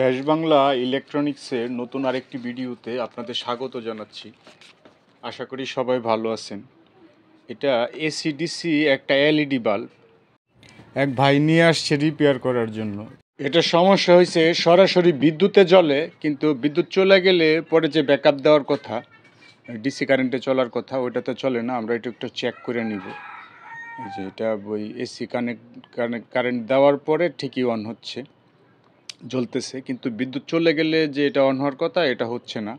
দেশ বাংলা ইলেকট্রনিক্সের নতুন আরেকটি ভিডিওতে আপনাদের স্বাগত জানাচ্ছি আশা করি সবাই ভালো আছেন এটা এসিডিসি একটা এলইডি e বাল্ব এক ভাই নিয়ে আসছে রিপেয়ার করার জন্য এটা সমস্যা হয়েছে সরাসরি বিদ্যুতে জ্বলে কিন্তু বিদ্যুৎ চলে গেলে পরে যে ব্যাকআপ দেওয়ার কথা ডিসি কারেন্টে চলার কথা তো চলে না আমরা এটা একটু চেক করে নিব যে এটা ওই এসি কানেক্ট কানেক্ট কারেন্ট দেওয়ার পরে ঠিকই অন হচ্ছে জ্বলতেছে কিন্তু বিদ্যুৎ চলে গেলে যে এটা অন হওয়ার কথা এটা হচ্ছে না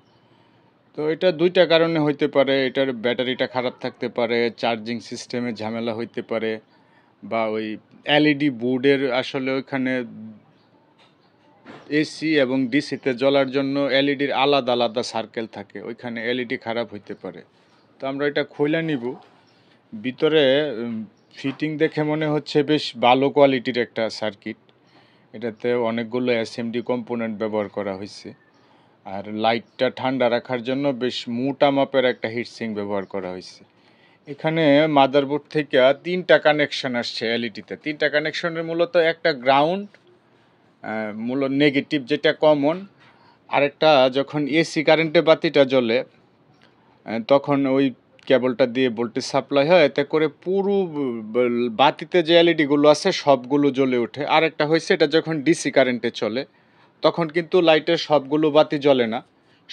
তো এটা দুইটা কারণে হইতে পারে এটার ব্যাটারিটা খারাপ থাকতে পারে চার্জিং সিস্টেমে ঝামেলা হইতে পারে বা ওই এলইডি বোর্ডের আসলে ওইখানে এসি এবং ডিসিতে জ্বলার জন্য এলইডির আলাদা আলাদা সার্কেল থাকে ওইখানে এলইডি খারাপ হইতে পারে তো আমরা এটা খোলা নিব ভিতরে ফিটিং দেখে মনে হচ্ছে বেশ ভালো কোয়ালিটির একটা সার্কিট এটাতে অনেকগুলো এসএমডি কম্পোনেন্ট ব্যবহার করা হয়েছে আর লাইটটা ঠান্ডা রাখার জন্য বেশ মোটা মাপের একটা হিটসিং ব্যবহার করা হয়েছে এখানে মাদারবোর্ড থেকে তিনটা কানেকশন আসছে এলইডিতে e তিনটা কানেকশনের মূলত একটা গ্রাউন্ড মূল নেগেটিভ যেটা কমন আরেকটা যখন এসি কারেন্টে বাতিটা জ্বলে তখন ওই কেবলটা দিয়ে ভোল্টেজ সাপ্লাই হয় এতে করে পুরো বাতিতে যে এলইডিগুলো আছে সবগুলো জ্বলে ওঠে আর একটা হয়েছে এটা যখন ডিসি কারেন্টে চলে তখন কিন্তু লাইটের সবগুলো বাতি জ্বলে না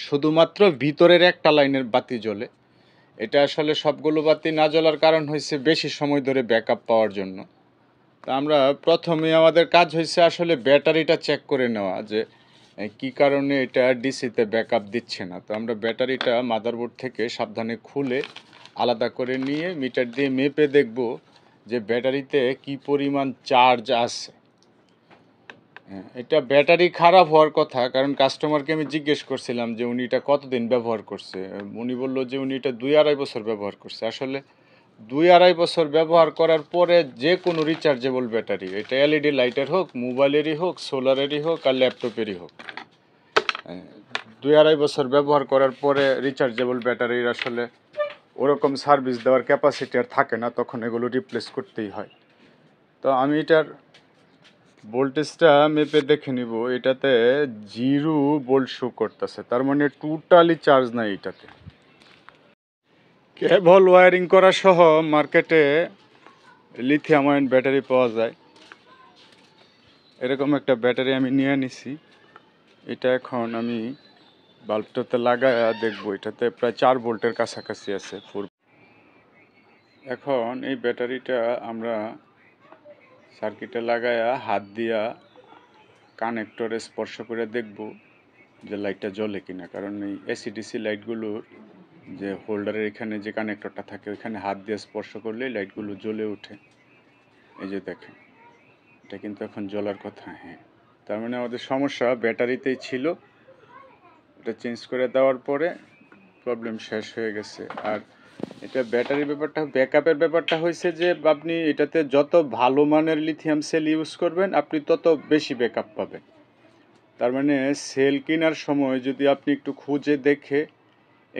শুধুমাত্র ভিতরের একটা লাইনের বাতি জ্বলে এটা আসলে সবগুলো বাতি না জ্বলার কারণ হয়েছে বেশি সময় ধরে ব্যাক পাওয়ার জন্য তা আমরা প্রথমে আমাদের কাজ হয়েছে আসলে ব্যাটারিটা চেক করে নেওয়া যে কি কারণে এটা ডিসিতে ব্যাকআপ দিচ্ছে না তো আমরা ব্যাটারিটা মাদারবোর্ড থেকে সাবধানে খুলে আলাদা করে নিয়ে মিটার দিয়ে মেপে দেখব যে ব্যাটারিতে কি পরিমাণ চার্জ আছে হ্যাঁ, এটা ব্যাটারি খারাপ হওয়ার কথা কারণ কাস্টমারকে আমি জিজ্ঞেস করছিলাম যে উনি এটা কতদিন ব্যবহার করছে উনি বলল যে উনি এটা দুই আড়াই বছর ব্যবহার করছে আসলে দুই আড়াই বছর ব্যবহার করার পরে যে কোনো রিচার্জেবল ব্যাটারি এটা এলইডি লাইটের e হোক মোবাইলেরই হোক সোলারেরই হোক আর ল্যাপটপেরই হোক দুই আড়াই বছর ব্যবহার করার পরে রিচার্জেবল ব্যাটারির আসলে ওরকম সার্ভিস দেওয়ার ক্যাপাসিটি আর থাকে না তখন এগুলো রিপ্লেস করতেই হয় তো আমি এটার ভোল্টেজটা মেপে দেখে নিব এটাতে জিরো বোল্ট শো করতেছে তার মানে টোটালি চার্জ নাই এটাতে কেবল ওয়ারিং করা সহ মার্কেটে লিথিয়াম আয়ন ব্যাটারি পাওয়া যায় এরকম একটা ব্যাটারি আমি নিয়ে নিছি এটা এখন আমি বাল্বটাতে লাগায় দেখবো এটাতে প্রায় চার ভোল্টের কাছাকাছি আছে ফোর এখন এই ব্যাটারিটা আমরা সার্কিটে লাগায়া হাত দিয়া কানেক্টরে স্পর্শ করে দেখব যে লাইটটা জ্বলে কিনা কারণ এই এসিডিসি লাইটগুলোর যে হোল্ডারের এখানে যে কানেক্টরটা থাকে ওইখানে হাত দিয়ে স্পর্শ করলেই লাইটগুলো জ্বলে ওঠে এই যে দেখেন এটা কিন্তু এখন জ্বলার কথা হ্যাঁ তার মানে আমাদের সমস্যা ব্যাটারিতেই ছিল এটা চেঞ্জ করে দেওয়ার পরে প্রবলেম শেষ হয়ে গেছে আর এটা ব্যাটারি ব্যাপারটা ব্যাকআপের ব্যাপারটা হয়েছে যে আপনি এটাতে যত ভালো মানের লিথিয়াম সেল ইউজ করবেন আপনি তত বেশি ব্যাকআপ পাবেন তার মানে সেল কেনার সময় যদি আপনি একটু খুঁজে দেখে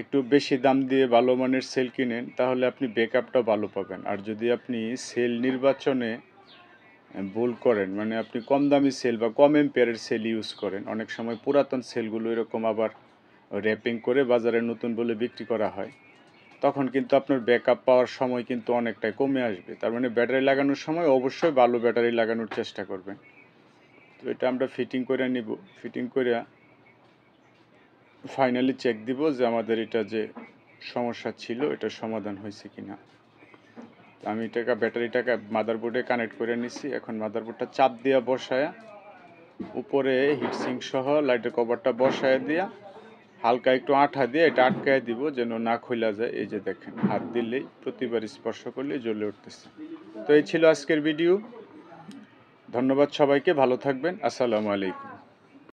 একটু বেশি দাম দিয়ে ভালো মানের সেল কিনেন তাহলে আপনি ব্যাকআপটা ভালো পাবেন আর যদি আপনি সেল নির্বাচনে ভুল করেন মানে আপনি কম দামি সেল বা কম এম্পেয়ারের সেল ইউজ করেন অনেক সময় পুরাতন সেলগুলো এরকম আবার র্যাপিং করে বাজারে নতুন বলে বিক্রি করা হয় তখন কিন্তু আপনার ব্যাকআপ পাওয়ার সময় কিন্তু অনেকটাই কমে আসবে তার মানে ব্যাটারি লাগানোর সময় অবশ্যই ভালো ব্যাটারি লাগানোর চেষ্টা করবেন তো এটা আমরা ফিটিং করে নিব ফিটিং করিয়া ফাইনালি চেক দিব যে আমাদের এটা যে সমস্যা ছিল এটা সমাধান হয়েছে কি না আমি এটাকে ব্যাটারিটাকে মাদারবোর্ডে কানেক্ট করে নিছি এখন মাদারবোর্ডটা চাপ দিয়া বসায়া উপরে হিটসিং সহ লাইটের কভারটা বসায় দিয়া হালকা একটু আঠা দিয়ে এটা আটকায় দিব যেন না খোলা যায় এই যে দেখেন হাত দিলেই প্রতিবার স্পর্শ করলে জ্বলে উঠতেছে তো এই ছিল আজকের ভিডিও ধন্যবাদ সবাইকে ভালো থাকবেন আসসালামু আলাইকুম